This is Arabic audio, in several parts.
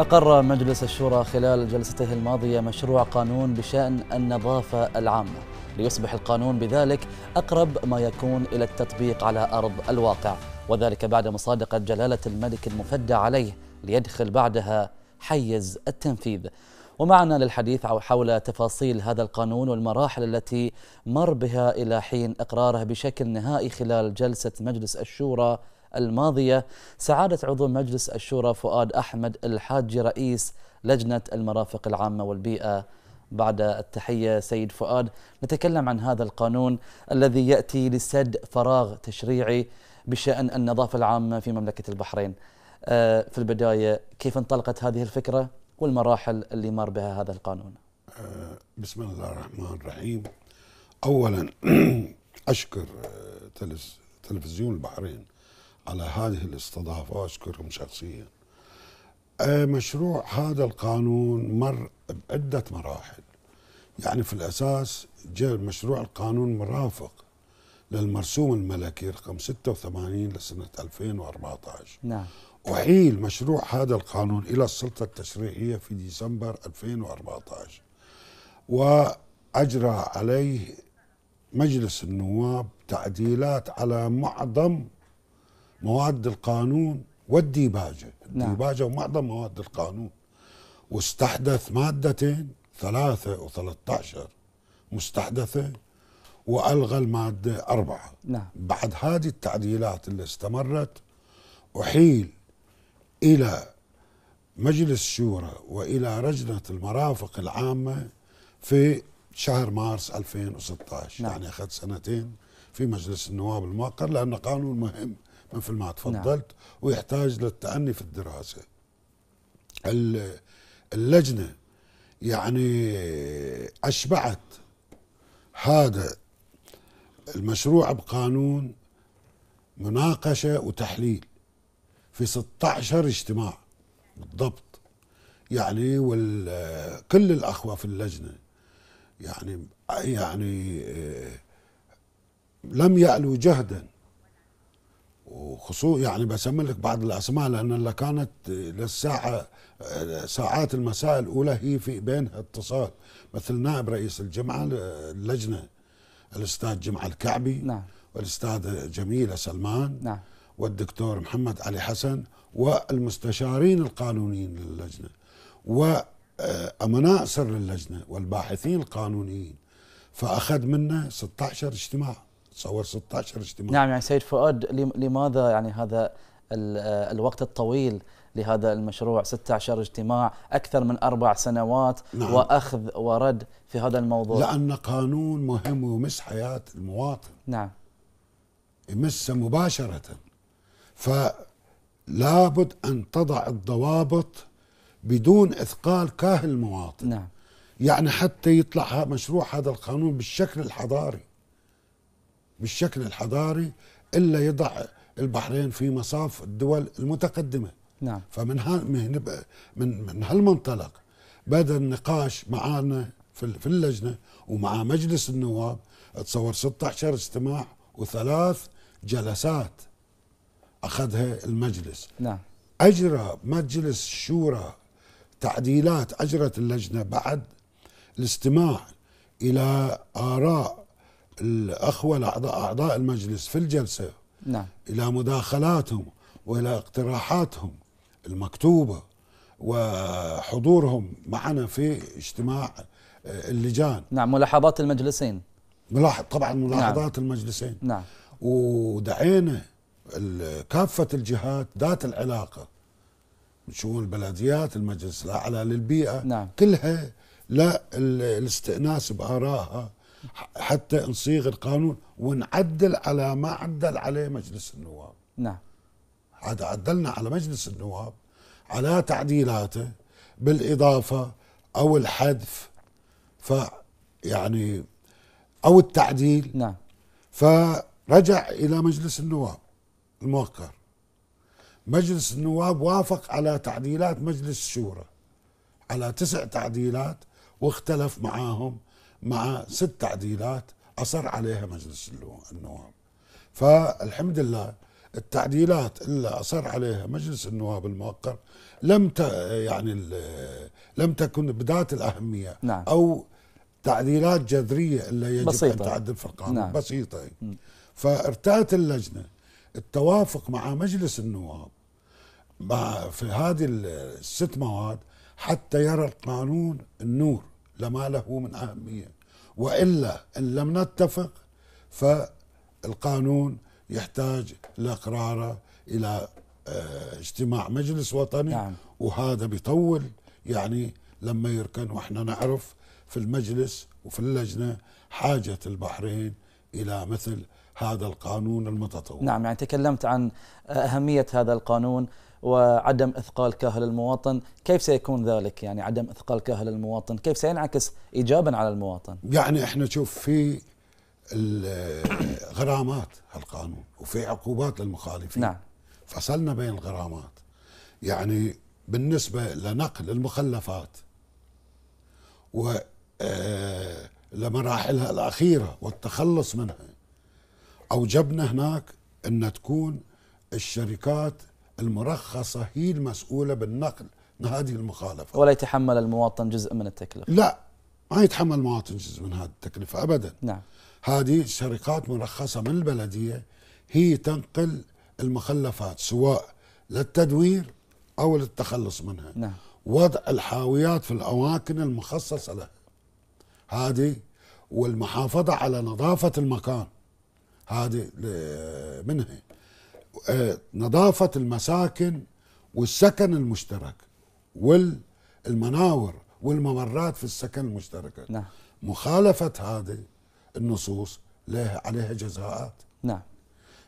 أقر مجلس الشورى خلال جلسته الماضية مشروع قانون بشأن النظافة العامة ليصبح القانون بذلك أقرب ما يكون إلى التطبيق على أرض الواقع وذلك بعد مصادقة جلالة الملك المفدى عليه ليدخل بعدها حيز التنفيذ ومعنا للحديث حول تفاصيل هذا القانون والمراحل التي مر بها إلى حين إقراره بشكل نهائي خلال جلسة مجلس الشورى الماضية سعادة عضو مجلس الشورى فؤاد أحمد الحاجي رئيس لجنة المرافق العامة والبيئة بعد التحية سيد فؤاد نتكلم عن هذا القانون الذي يأتي لسد فراغ تشريعي بشأن النظافة العامة في مملكة البحرين آه، في البداية كيف انطلقت هذه الفكرة والمراحل اللي مر بها هذا القانون آه، بسم الله الرحمن الرحيم أولا أشكر آه، تلفزيون البحرين على هذه الاستضافة وأشكرهم شخصيا آه، مشروع هذا القانون مر بعدة مراحل يعني في الأساس جاء مشروع القانون مرافق للمرسوم الملكي رقم 86 لسنة 2014 نعم أحيل مشروع هذا القانون إلى السلطة التشريعية في ديسمبر 2014 وأجرى عليه مجلس النواب تعديلات على معظم مواد القانون والديباجة نعم. الديباجة نعم. ومعظم مواد القانون واستحدث مادتين ثلاثة و13 مستحدثة وألغى المادة أربعة نعم. بعد هذه التعديلات اللي استمرت أحيل إلى مجلس الشورى وإلى لجنة المرافق العامة في شهر مارس 2016 نعم. يعني أخذ سنتين في مجلس النواب المؤقت لأن قانون مهم مثل ما نعم. تفضلت نعم. ويحتاج للتأني في الدراسة اللجنة يعني أشبعت هذا المشروع بقانون مناقشة وتحليل في 16 اجتماع بالضبط يعني كل الأخوة في اللجنة يعني يعني آه، لم يعلوا جهدا وخصوص يعني بسمي لك بعض الاسماء لان اللي كانت للساعه ساعات المساء الاولى هي في بينها اتصال مثل نائب رئيس الجمعه اللجنه الاستاذ جمعه الكعبي نعم والاستاذ جميله سلمان نعم والدكتور محمد علي حسن والمستشارين القانونيين للجنه وامناء سر اللجنه والباحثين القانونيين فاخذ منا 16 اجتماع تصور 16 اجتماع نعم يعني سيد فؤاد لماذا يعني هذا آه، الوقت الطويل لهذا المشروع 16 اجتماع أكثر من أربع سنوات نعم. وأخذ ورد في هذا الموضوع لأن قانون مهم ويمس حياة المواطن نعم يمسه مباشرة فلابد أن تضع الضوابط بدون إثقال كاهل المواطن نعم. يعني حتى يطلع مشروع هذا القانون بالشكل الحضاري بالشكل الحضاري إلا يضع البحرين في مصاف الدول المتقدمة نعم. فمن من من من هالمنطلق بدا النقاش معانا في في اللجنه ومع مجلس النواب اتصور 16 اجتماع وثلاث جلسات اخذها المجلس نعم اجرى مجلس الشورى تعديلات اجرت اللجنه بعد الاستماع الى اراء الأخوة أعضاء المجلس في الجلسة نعم. إلى مداخلاتهم وإلى اقتراحاتهم المكتوبة وحضورهم معنا في اجتماع آه، اللجان نعم ملاحظات المجلسين ملاحظ طبعا نعم. ملاحظات نعم. المجلسين نعم ودعينا كافة الجهات ذات العلاقة من شؤون البلديات المجلس الأعلى للبيئة نعم. كلها للاستئناس بآرائها حتى نصيغ القانون ونعدل على ما عدل عليه مجلس النواب نعم هذا عدلنا على مجلس النواب على تعديلاته بالإضافة أو الحذف ف يعني أو التعديل نعم فرجع إلى مجلس النواب الموقر مجلس النواب وافق على تعديلات مجلس الشورى على تسع تعديلات واختلف معاهم مع ست تعديلات أصر عليها مجلس النواب فالحمد لله التعديلات اللي أصر عليها مجلس النواب الموقر لم ت يعني لم تكن بذات الأهمية نعم. أو تعديلات جذرية اللي يجب بسيطة. أن تعدل في القانون نعم. بسيطة م. فارتأت اللجنة التوافق مع مجلس النواب مع في هذه الست مواد حتى يرى القانون النور لما له من أهمية وإلا إن لم نتفق فالقانون يحتاج لقراره إلى آه، اجتماع مجلس وطني نعم. وهذا بيطول يعني لما يركن واحنا نعرف في المجلس وفي اللجنه حاجه البحرين الى مثل هذا القانون المتطور. نعم يعني تكلمت عن اهميه هذا القانون وعدم اثقال كاهل المواطن، كيف سيكون ذلك؟ يعني عدم اثقال كاهل المواطن، كيف سينعكس ايجابا على المواطن؟ يعني احنا شوف في غرامات هالقانون وفي عقوبات للمخالفين نعم فصلنا بين الغرامات يعني بالنسبة لنقل المخلفات و آه، لمراحلها الأخيرة والتخلص منها أوجبنا هناك أن تكون الشركات المرخصة هي المسؤولة بالنقل هذه المخالفة ولا يتحمل المواطن جزء من التكلفة لا ما يتحمل المواطن جزء من هذه التكلفة أبدا نعم هذه شركات مرخصة من البلدية هي تنقل المخلفات سواء للتدوير أو للتخلص منها نعم. وضع الحاويات في الأماكن المخصصة لها هذه والمحافظة على نظافة المكان هذه منها نظافة المساكن والسكن المشترك والمناور والممرات في السكن المشتركة نعم. مخالفة هذه النصوص له عليها جزاءات نعم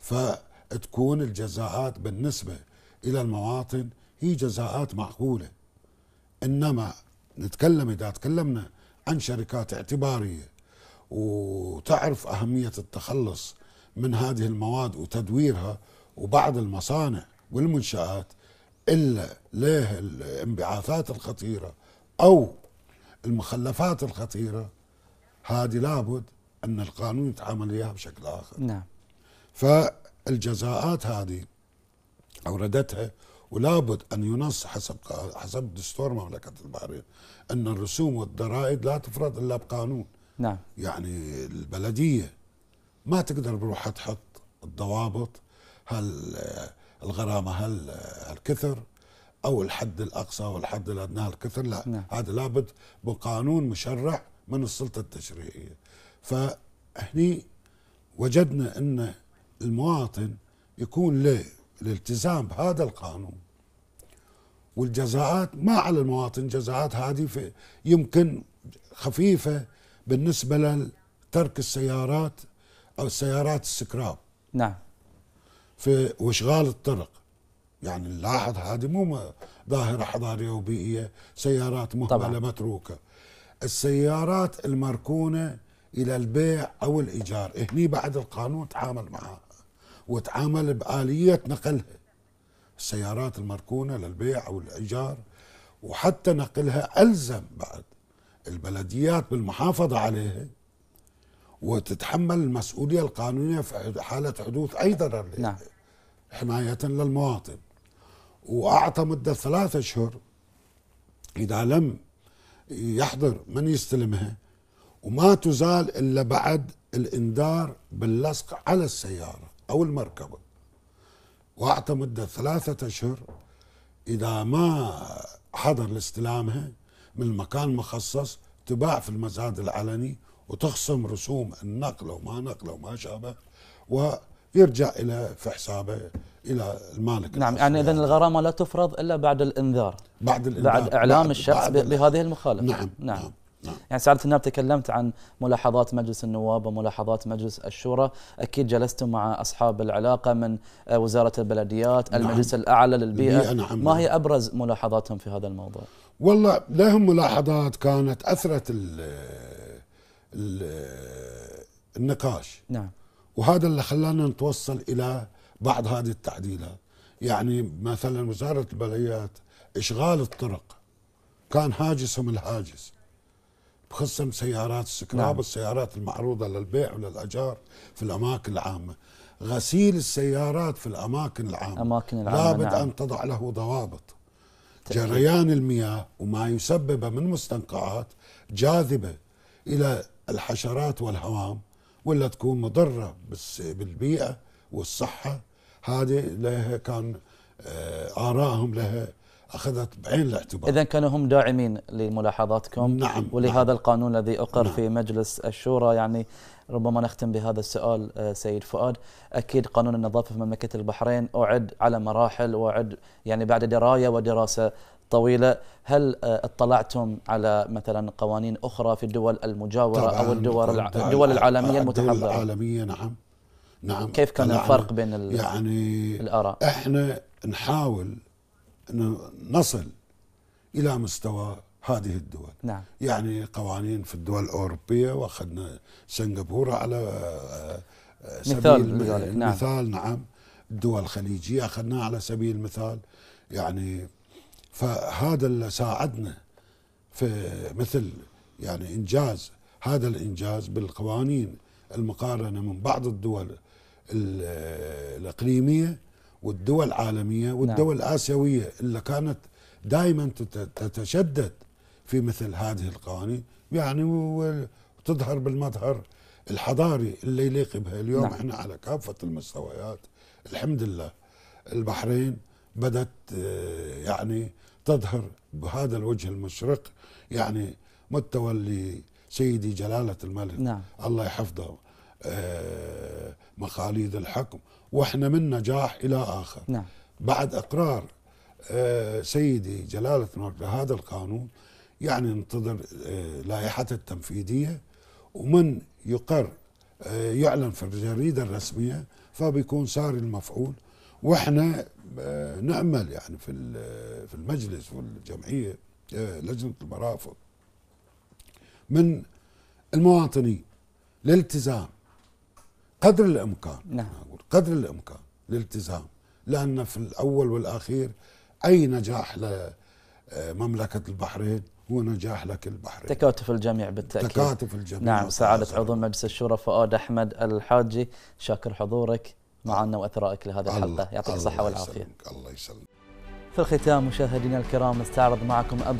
فتكون الجزاءات بالنسبة إلى المواطن هي جزاءات معقولة إنما نتكلم إذا تكلمنا عن شركات اعتبارية وتعرف أهمية التخلص من هذه المواد وتدويرها وبعض المصانع والمنشآت إلا له الانبعاثات الخطيرة أو المخلفات الخطيرة هذه لابد أن القانون يتعامل إياها بشكل آخر نعم فالجزاءات هذه أوردتها ولابد أن ينص حسب حسب دستور مملكة البحرين أن الرسوم والضرائب لا تفرض إلا بقانون نعم يعني البلدية ما تقدر بروحها تحط الضوابط هل الغرامه هل الكثر او الحد الاقصى والحد الادنى الكثر لا نعم. هذا لابد بقانون مشرع من السلطه التشريعيه فهني وجدنا ان المواطن يكون له الالتزام بهذا القانون والجزاءات ما على المواطن جزاءات هذه يمكن خفيفه بالنسبه لترك السيارات او السيارات السكراب نعم في واشغال الطرق يعني نلاحظ هذه مو ظاهره حضاريه وبيئيه سيارات مهمله طبعا. متروكه السيارات المركونه الى البيع او الايجار هني بعد القانون تعامل معها وتعامل بآلية نقلها السيارات المركونة للبيع أو الإيجار وحتى نقلها ألزم بعد البلديات بالمحافظة عليها وتتحمل المسؤوليه القانونيه في حاله حدوث اي ضرر نعم. حمايه للمواطن واعطى مده ثلاثة اشهر اذا لم يحضر من يستلمها وما تزال الا بعد الانذار باللصق على السياره او المركبه واعطى مده ثلاثة اشهر اذا ما حضر لاستلامها من مكان مخصص تباع في المزاد العلني وتخصم رسوم النقل وما نقل وما شابه ويرجع إلى في حسابه إلى المالك نعم يعني إذا الغرامة لا تفرض إلا بعد الإنذار بعد الإنذار بعد إعلام بعد الشخص بعد بهذه المخالفة نعم نعم, نعم. نعم. يعني سعادة النائب تكلمت عن ملاحظات مجلس النواب وملاحظات مجلس الشورى أكيد جلستم مع أصحاب العلاقة من آه، وزارة البلديات نعم. المجلس الأعلى للبيئة نعم. ما نعم. هي أبرز ملاحظاتهم في هذا الموضوع؟ والله لهم ملاحظات كانت أثرت النقاش نعم وهذا اللي خلانا نتوصل الى بعض هذه التعديلات يعني مثلا وزاره البلديات اشغال الطرق كان هاجسهم الهاجس بخصم سيارات السكراب نعم. السيارات المعروضه للبيع وللاجار في الاماكن العامه غسيل السيارات في الاماكن العامه اماكن العامه لابد نعم. ان تضع له ضوابط جريان المياه وما يسبب من مستنقعات جاذبه الى الحشرات والهوام ولا تكون مضرة بس بالبيئة والصحة هذه لها كان آه، آرائهم لها أخذت بعين الاعتبار إذا كانوا هم داعمين لملاحظاتكم نعم, نعم. ولهذا نعم القانون الذي أقر نعم في مجلس الشورى يعني ربما نختم بهذا السؤال آه، سيد فؤاد أكيد قانون النظافة في مملكة البحرين أعد على مراحل وأعد يعني بعد دراية ودراسة طويلة هل آه، اطلعتم على مثلا قوانين أخرى في الدول المجاورة أو الدول, الدول العالمية المتحضرة الدول العالمية نعم نعم كيف كان الفرق بين يعني الآراء احنا نحاول أن نصل إلى مستوى هذه الدول نعم. يعني قوانين في الدول الأوروبية وأخذنا سنغافورة على آه، سبيل نعم. مثال, نعم. نعم الدول الخليجية أخذناها على سبيل المثال يعني فهذا اللي ساعدنا في مثل يعني انجاز هذا الانجاز بالقوانين المقارنه من بعض الدول الاقليميه والدول العالميه والدول نعم. الاسيويه اللي كانت دائما تتشدد في مثل هذه القوانين يعني وتظهر بالمظهر الحضاري اللي يليق بها اليوم نعم. احنا على كافه المستويات الحمد لله البحرين بدت آه، يعني تظهر بهذا الوجه المشرق يعني متولي سيدي جلالة الملك نعم. الله يحفظه آه، مخاليد الحكم واحنا من نجاح إلى آخر نعم. بعد إقرار آه، سيدي جلالة الملك بهذا القانون يعني ننتظر لائحة التنفيذية ومن يقر يعلن في الجريدة الرسمية فبيكون صار المفعول واحنا آه، نعمل يعني في آه، في المجلس والجمعيه آه، لجنه المرافق من المواطنين للالتزام قدر الامكان نعم قدر الامكان الالتزام لان في الاول والاخير اي نجاح لمملكه البحرين هو نجاح لكل البحرين تكاتف الجميع بالتاكيد تكاتف الجميع نعم سعاده عضو مجلس الشورى فؤاد احمد الحاجي شاكر حضورك معنا واثرائك لهذه الحلقه يعطيك الصحه والعافيه الله يسلمك في الختام مشاهدينا الكرام نستعرض معكم